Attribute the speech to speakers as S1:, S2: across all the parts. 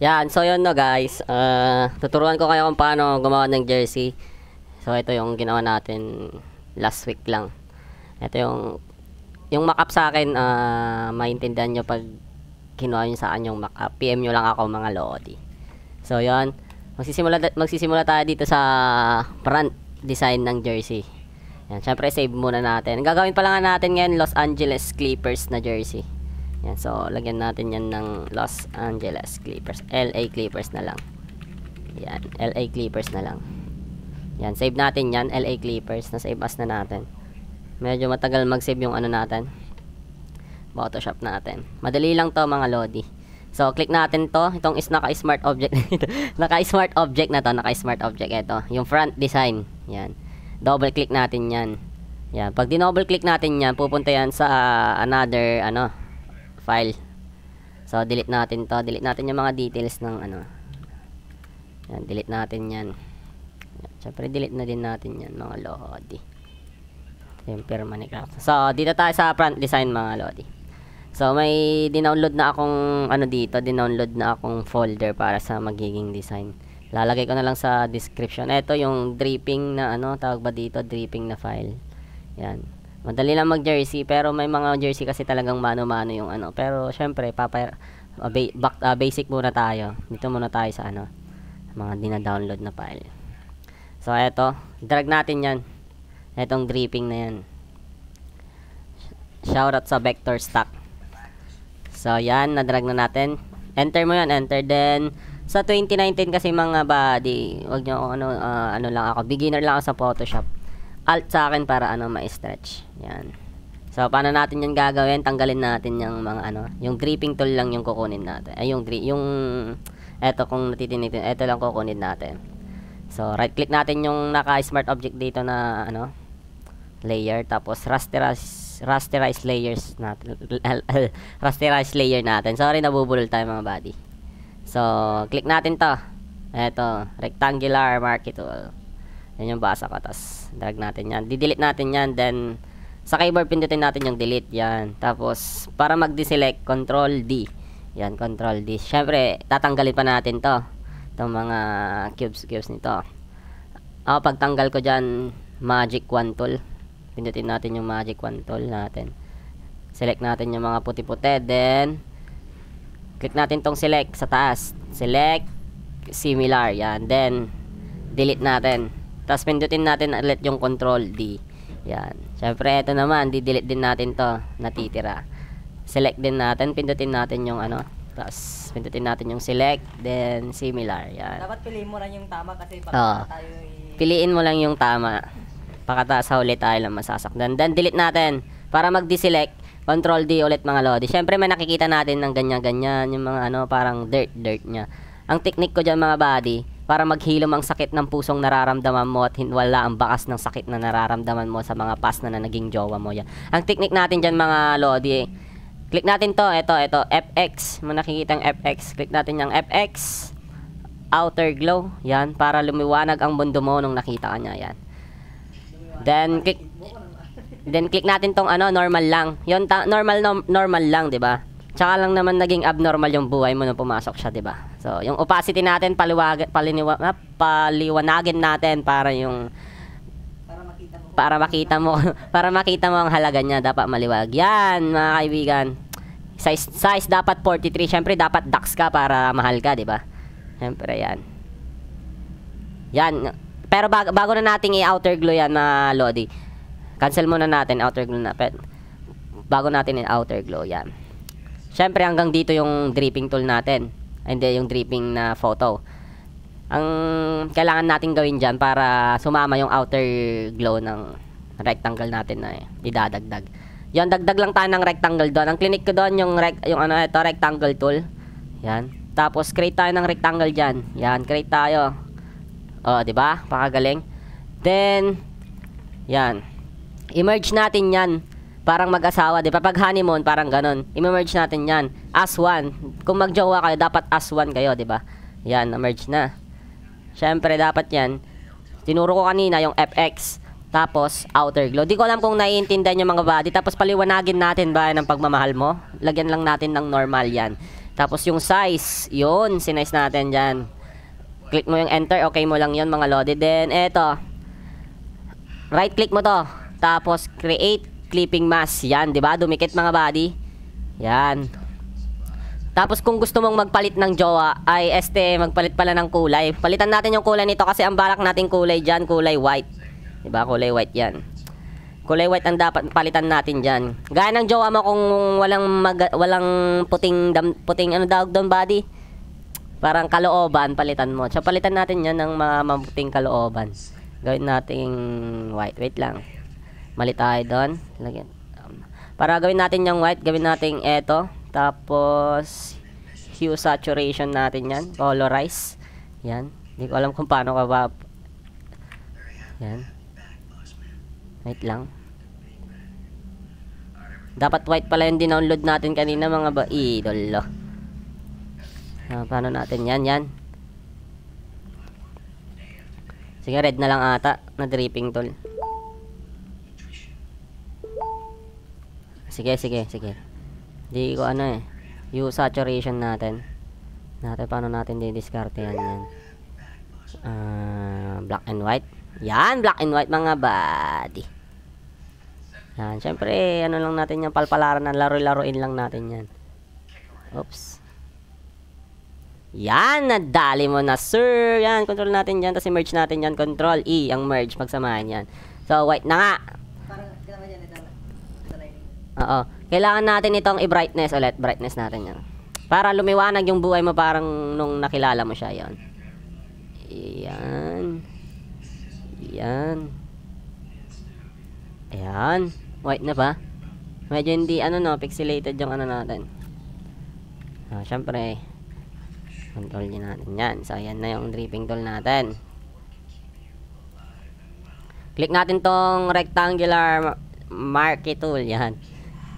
S1: Yan, so yun no guys. Uh, tuturuan ko kayo kung paano gumawa ng jersey. So ito yung ginawa natin last week lang. Ito yung yung mock-up sa akin, uh, maintindihan nyo pag kinuha nyo saan yung mock-up. PM nyo lang ako mga lodi. So yun, magsisimula, magsisimula tayo dito sa front design ng jersey. Yan, syempre save muna natin. Gagawin pa lang natin ngayon Los Angeles Clippers na jersey. Yan, so lagyan natin yan ng Los Angeles Clippers. LA Clippers na lang. Yan, LA Clippers na lang. Yan, save natin yan, LA Clippers. Na-save as na natin. Medyo matagal mag-save yung ano natin. Photoshop natin. Madali lang to mga Lodi. So, click natin to. Itong is naka-smart object. naka-smart object na to. Naka-smart object. Ito. Yung front design. Yan. Double click natin yan. Yan. Pag di-double click natin yan, pupunta yan sa ah, another, ano, file. So, delete natin to. Delete natin yung mga details ng ano. Yan, delete natin yan. Siyempre, delete na din natin yan, mga lodi. Yung permanent craft. So, dito tayo sa front design, mga lodi. So, may dinownload na akong, ano dito, dinownload na akong folder para sa magiging design. Lalagay ko na lang sa description. Ito, yung dripping na, ano, tawag ba dito, dripping na file. Yan. Madali lang mag-jersey, pero may mga jersey kasi talagang mano-mano yung ano. Pero, syempre, papa, uh, ba- back, uh, basic muna tayo. Dito muna tayo sa ano, mga dina-download na file. So, eto. Drag natin yan. Etong dripping na yan. Shoutout sa vector stack. So, yan. na-drag na natin. Enter mo yan. Enter. Then, sa 2019 kasi mga body, wag niyo ano, uh, ano lang ako. Beginner lang ako sa Photoshop alt sa akin para ano ma-stretch. Yan. So paano natin 'yan gagawin? Tanggalin natin yung mga ano, yung gripping tool lang yung kukunin natin. Ay yung yung eto kung natitinig, eto lang kukunin natin. So right click natin yung naka-smart object dito na ano layer tapos rasterize rasterize layers natin rasterize layer natin. Sorry nabubulol tayo mga buddy. So click natin 'to. Eto, rectangular marquee tool. Yan yung basa ko. Tapos, drag natin yan. Didelete natin yan. Then, sa keyboard, pindutin natin yung delete. Yan. Tapos, para mag-deselect, Control D. Yan, Control D. syempre tatanggalin pa natin to. Itong mga cubes-cubes nito. Ako, pagtanggal ko dyan, Magic Wand Tool. Pindutin natin yung Magic Wand Tool natin. Select natin yung mga puti-puti. Then, click natin tong select sa taas. Select, similar. Yan. Then, delete natin. Tapos pindutin natin ulit yung control D. Yan. Syempre ito naman, di-delete din natin 'to natitira. Select din natin, pindutin natin yung ano. Tapos pindutin natin yung select, then similar. Yan. Dapat piliin mo lang yung tama kasi pag oh. tayo i- piliin mo lang yung tama. Pakataas ulit tayo lang masasaktan. Then delete natin para mag-deselect. Control D ulit mga lodi. Syempre may nakikita natin ng ganyan-ganyan yung mga ano parang dirt dirt niya. Ang technique ko diyan mga buddy, para maghilom ang sakit ng pusong nararamdaman mo at hinwala ang bakas ng sakit na nararamdaman mo sa mga past na, na naging jowa mo. Yan. Ang technique natin dyan mga Lodi, eh. click natin to, ito, ito, FX. Mo nakikita ang FX. Click natin yung FX, outer glow, yan, para lumiwanag ang mundo mo nung nakita ka niya, yan. Then, click, then click natin tong ano, normal lang. Yon normal, no, normal lang, di ba? Tsaka lang naman naging abnormal yung buhay mo nung pumasok siya, di ba? So, yung opacity natin, paliwag, paliniwa, ah, paliwanagin natin para yung para makita mo para makita mo, para makita mo ang halaga niya. Dapat maliwag. Yan, mga kaibigan. Size, size dapat 43. syempre dapat DAX ka para mahal ka, di ba? syempre yan. Yan. Pero bago, bago na nating i-outer glue yan, na Lodi. Cancel muna natin, outer glue na. Pet. Bago natin i-outer glue, yan. syempre hanggang dito yung dripping tool natin and then yung dripping na photo. Ang kailangan natin gawin dyan para sumama yung outer glow ng rectangle natin na idadagdag. Yan, dagdag lang tayo ng rectangle doon. Ang clinic ko doon yung, rec yung ano, ito, rectangle tool. Yan. Tapos, create tayo ng rectangle dyan. Yan, create tayo. O, ba diba? Pakagaling. Then, yan. I-merge natin yan Parang mag-asawa, di ba? Pag honeymoon, parang ganun. I-merge natin yan. As one. Kung magjowa kayo, dapat as one kayo, di ba? Yan, merge na. Siyempre, dapat yan. Tinuro ko kanina yung FX. Tapos, outer glow. Di ko alam kung naiintindihan yung mga body. Tapos, paliwanagin natin ba ng pagmamahal mo? Lagyan lang natin ng normal yan. Tapos, yung size. Yun, sinize natin dyan. Click mo yung enter. Okay mo lang yon mga lodi. Then, eto. Right click mo to. Tapos, create clipping mask. Yan, 'di ba? Dumikit mga body. Yan. Tapos kung gusto mong magpalit ng jowa, ay este magpalit pala ng kulay. Palitan natin yung kulay nito kasi ang balak nating kulay diyan, kulay white. 'Di ba? Kulay white 'yan. Kulay white ang dapat palitan natin diyan. Gaya ng jowa mo kung walang mag, walang puting dam, puting ano daw doon body. Parang kalooban palitan mo. So palitan natin 'yan ng mga mabuting kalooban. Gawin nating white. Wait lang mali tayo doon lagyan um, para gawin natin yung white gawin natin eto tapos hue saturation natin yan colorize yan hindi ko alam kung paano ka ba yan wait lang dapat white pala yung dinownload natin kanina mga ba idol uh, paano natin yan yan sige red na lang ata na dripping tol sige, sige, sige. Hindi ko ano eh. Yung saturation natin. Natin paano natin didiscarte yan yan. Uh, black and white. Yan, black and white mga buddy. Yan, syempre, ano lang natin yan, palpalaran na laro-laruin lang natin yan. Oops. Yan, nadali mo na, sir. Yan, control natin yan, tapos merge natin yan, control E, ang merge, pagsamahan yan. So, white na nga. Oo. Kailangan natin itong i-brightness ulit. Brightness natin yan. Para lumiwanag yung buhay mo parang nung nakilala mo siya. Yan. Yan. Yan. Ayan. White na ba? Medyo hindi, ano no, pixelated yung ano natin. Ah, syempre, control niya natin yan. So, ayan na yung dripping tool natin. Click natin tong rectangular marquee tool. Yan.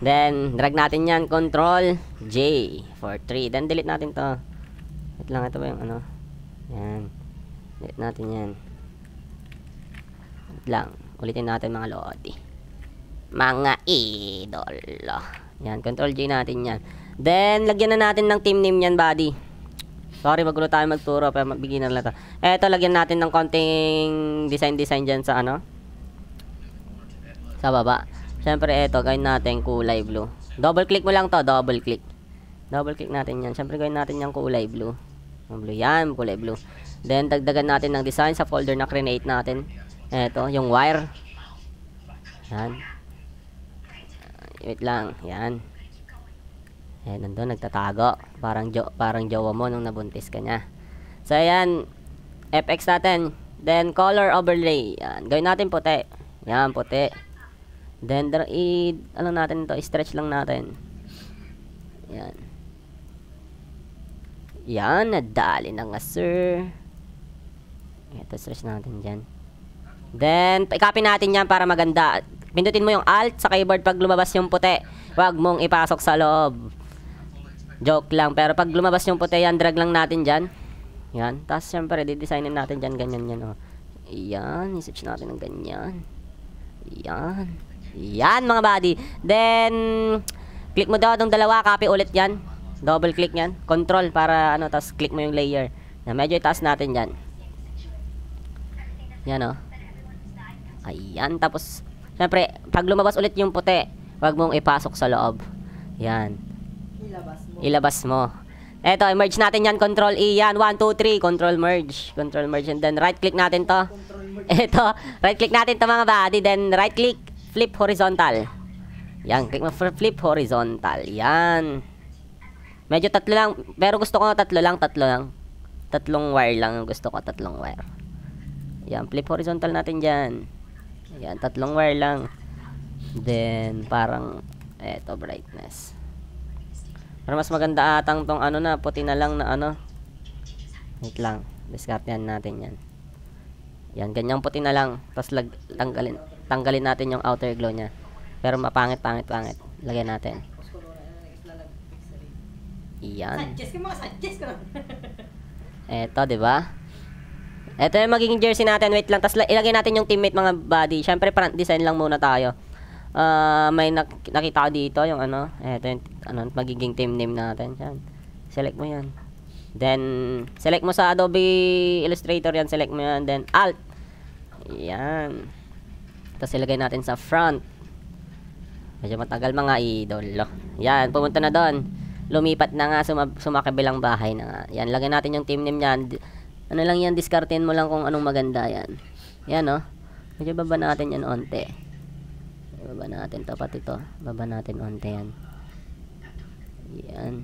S1: Then, drag natin yan. Control J for 3. Then, delete natin to. Wait lang, ito ba yung ano? Yan. Delete natin yan. Wait lang. Ulitin natin mga lodi. Mga idol. Yan, control J natin yan. Then, lagyan na natin ng team name yan, buddy. Sorry, magulo tayo magturo, pero beginner lang to. Eto, lagyan natin ng konting design-design dyan sa ano? Sa baba. Siyempre, ito, gawin natin kulay blue. Double click mo lang to, double click. Double click natin yan. Siyempre, gawin natin yung kulay blue. blue yan, kulay blue. Then, dagdagan natin ng design sa folder na create natin. Ito, yung wire. Yan. Wait lang. Yan. Eh, nandun, nagtatago. Parang, jo parang jowa mo nung nabuntis ka niya. So, ayan. FX natin. Then, color overlay. Yan. Gawin natin puti. Yan, puti. Then, dar i ano natin ito, stretch lang natin. Yan. Yan, nadali na nga, sir. Ito, stretch natin dyan. Then, i-copy natin yan para maganda. Pindutin mo yung alt sa keyboard pag lumabas yung puti. Huwag mong ipasok sa loob. Joke lang. Pero pag lumabas yung puti yan, drag lang natin dyan. Yan. Tapos, syempre, didesignin natin dyan. Ganyan yan, oh. Yan. I-search natin ng ganyan. Yan. Yan mga buddy. Then, click mo daw itong dalawa. Copy ulit yan. Double click yan. Control para ano. Tapos click mo yung layer. Na medyo itaas natin yan. Yan o. Oh. Ayan. Tapos, syempre, pag lumabas ulit yung puti, wag mong ipasok sa loob. Yan. Ilabas mo. Ilabas mo. Eto, merge natin yan. Control E yan. 1, 2, 3. Control merge. Control merge. And then right click natin to. Eto, right click natin to mga body. Then right click flip horizontal. Yan, click mo flip horizontal. Yan. Medyo tatlo lang, pero gusto ko tatlo lang, tatlo lang. Tatlong wire lang gusto ko, tatlong wire. Yan, flip horizontal natin diyan. Yan, tatlong wire lang. Then parang eto brightness. Pero mas maganda atang tong ano na, puti na lang na ano. Wait lang. Discard yan natin yan. Yan, ganyang puti na lang. Tapos lag, tanggalin tanggalin natin yung outer glow niya. Pero mapangit, pangit, pangit. Lagyan natin. Iyan. Suggest ko mga suggest ko. Eto, di ba? Eto yung magiging jersey natin. Wait lang. Tapos ilagay natin yung teammate mga body. Siyempre, front design lang muna tayo. Uh, may nak nakita ko dito yung ano. Eto yung ano, magiging team name natin. Yan. Select mo yan. Then, select mo sa Adobe Illustrator yan. Select mo yan. Then, Alt. Yan. Tapos ilagay natin sa front. Medyo matagal mga idol Yan, pumunta na doon. Lumipat na nga, suma sumakabilang bahay na nga. Yan, lagay natin yung team name niyan. Ano lang yan, discardin mo lang kung anong maganda yan. Yan, no? Oh. Medyo baba natin yan onte. Baba natin to, pati to. Baba natin onte yan. Yan.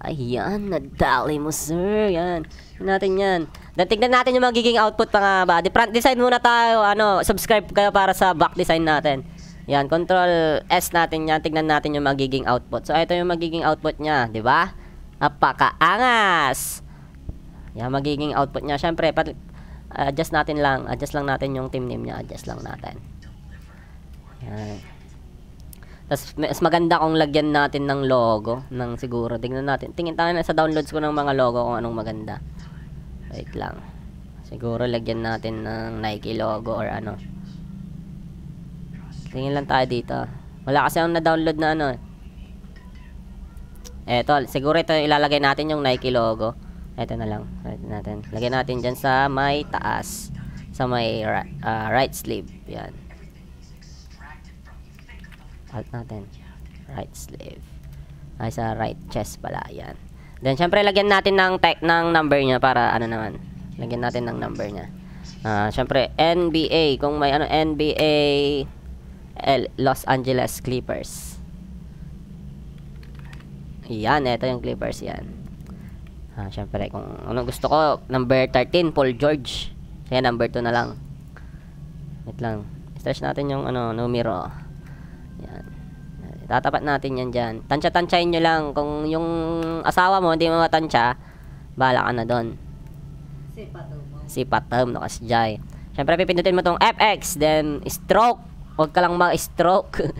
S1: Ayan, nadali mo sir. Yan. Yan natin yan. Then tignan natin yung magiging output pa nga ba. Di front design muna tayo. Ano, subscribe kayo para sa back design natin. Yan, control S natin yan. Tignan natin yung magiging output. So, ito yung magiging output niya, di ba? Napakaangas! Yan, magiging output niya. Siyempre, pat adjust natin lang. Adjust lang natin yung team name niya. Adjust lang natin. Yan. Tapos, mas maganda kung lagyan natin ng logo. Ng siguro. Tingnan natin. Tingin tayo na sa downloads ko ng mga logo kung anong maganda. Wait lang. Siguro lagyan natin ng Nike logo or ano. Tingin lang tayo dito. Wala kasi akong na-download na ano. Eh. Eto, siguro ito ilalagay natin yung Nike logo. Eto na lang. Lagyan natin. Lagyan natin dyan sa may taas. Sa may uh, right sleeve. Yan. Alt natin. Right sleeve. Ay, sa right chest pala. Yan. Then syempre lagyan natin ng tech ng number niya para ano naman. Lagyan natin ng number niya. Ah, uh, syempre NBA kung may ano NBA L Los Angeles Clippers. Yan, ito yung Clippers yan. Ah, syempre kung ano gusto ko number 13 Paul George. Kaya number 2 na lang. Wait lang. Stretch natin yung ano numero. Yan. Tatapat natin yan dyan. Tansya-tansyain nyo lang. Kung yung asawa mo hindi mo matansya, bala ka na doon. Si Patom. no kasi Jai. Siyempre, pipindutin mo tong FX, then stroke. Huwag ka lang mag-stroke.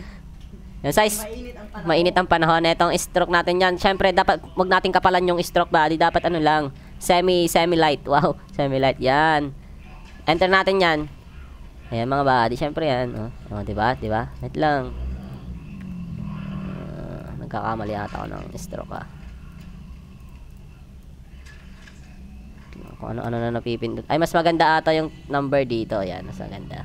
S1: yung size, mainit ang panahon. Mainit ang panahon. Itong stroke natin yan. Siyempre, dapat, huwag natin kapalan yung stroke body. Dapat ano lang, semi, semi-light. Wow, semi-light. Yan. Enter natin yan. Ayan mga body, syempre yan. O, oh, oh ba? Diba? Di ba? Wait lang. Nagkakamali ata ako ng stroke ah. Kung ano-ano na napipindot. Ay, mas maganda ata yung number dito. Ayan, mas maganda.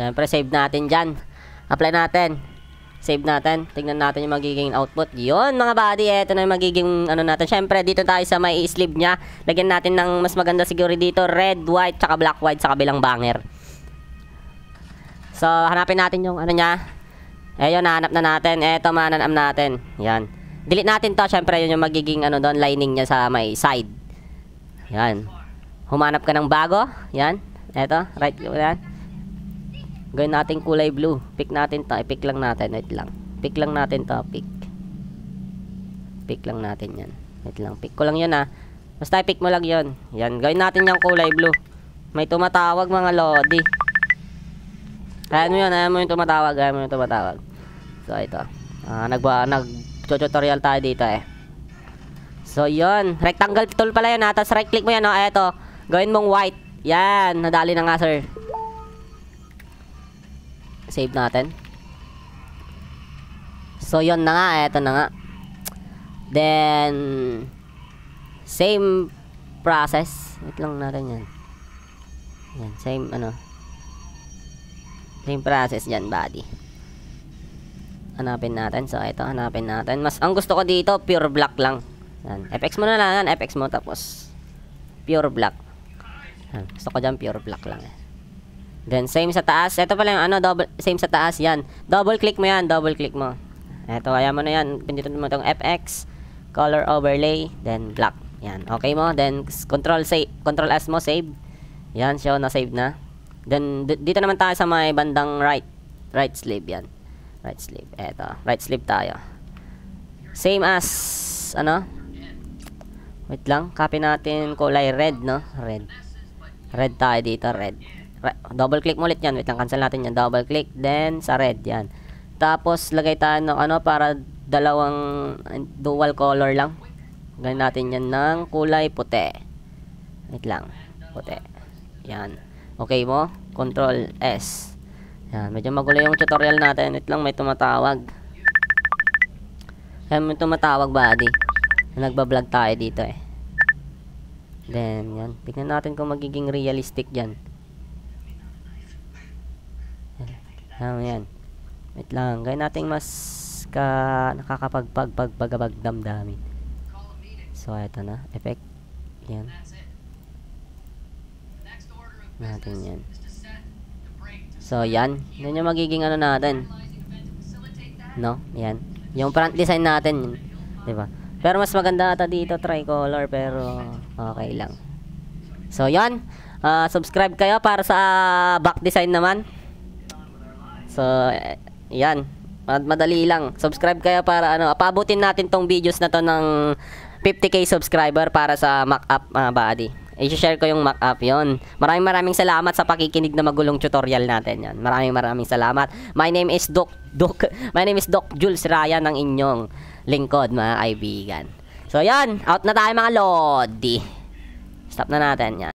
S1: Siyempre, save natin dyan. Apply natin. Save natin. Tingnan natin yung magiging output. yon mga buddy. Ito na yung magiging ano natin. Siyempre, dito tayo sa may sleeve niya. Lagyan natin ng mas maganda siguro dito. Red, white, tsaka black, white, sa kabilang banger. So, hanapin natin yung ano niya. Ayun, yun, nahanap na natin. Eto, mananam natin. Yan. Delete natin to. Siyempre, yun yung magiging ano doon, lining niya sa may side. Yan. Humanap ka ng bago. Yan. Ito, right click yan. Gawin natin kulay blue. Pick natin to. I-pick lang natin. Wait lang. Pick lang natin to. Pick. Pick lang natin yan. Wait lang. Pick ko lang yun ah. Basta i-pick mo lang yun. Yan. Gawin natin yung kulay blue. May tumatawag mga lodi. Ayan mo yun, ayan mo yung tumatawag, ayan mo yung tumatawag. So, ito. Uh, ah, nag nag tutorial tayo dito eh. So, yun. Rectangle tool pala yun ha. Tapos right click mo yan, oh. no? ito. Gawin mong white. Yan. Nadali na nga, sir. Save natin. So, yun na nga. Eh. Ito na nga. Then, same process. Wait lang natin yan. Yan, same ano. Same process dyan buddy hanapin natin so ito hanapin natin mas ang gusto ko dito pure black lang yan. FX mo na lang yan FX mo tapos pure black yan. gusto ko dyan pure black lang then same sa taas ito pala yung ano double, same sa taas yan double click mo yan double click mo ito ayan mo na yan pindutin mo itong FX color overlay then black yan okay mo then control save control S mo save yan show na save na Then, dito naman tayo sa may bandang right. Right sleeve yan. Right sleeve. Eto. Right sleeve tayo. Same as, ano? Wait lang. Copy natin kulay red, no? Red. Red tayo dito. Red. Re double click ulit yan. Wait lang. Cancel natin yan. Double click. Then, sa red. Yan. Tapos, lagay tayo no, ano para dalawang dual color lang. Ganyan natin yan ng kulay puti. Wait lang. Puti. Yan. Okay mo? Control S. Yan, medyo magulo yung tutorial natin. Wait lang, may tumatawag. Ayan, may tumatawag ba, buddy. Nagbablog tayo dito eh. Then, yan. Tignan natin kung magiging realistic yan. Ayan, yan. Wait lang. Gaya natin mas ka nakakapagpagpagpagabagdamdamin. So, ito na. Effect. Yan. Yan natin yan. So, yan. Yan yung magiging ano natin. No? Yan. Yung front design natin. ba diba? Pero mas maganda ata dito tricolor pero okay lang. So, yan. Uh, subscribe kayo para sa back design naman. So, eh, yan. Madali lang. Subscribe kayo para ano, paabutin natin tong videos na to ng 50k subscriber para sa mock-up uh, body i-share ko yung mock-up yun. Maraming maraming salamat sa pakikinig na magulong tutorial natin yan. Maraming maraming salamat. My name is Doc, Doc, my name is Doc Jules Raya ng inyong lingkod mga kaibigan. So yan, out na tayo mga lodi. Stop na natin yan.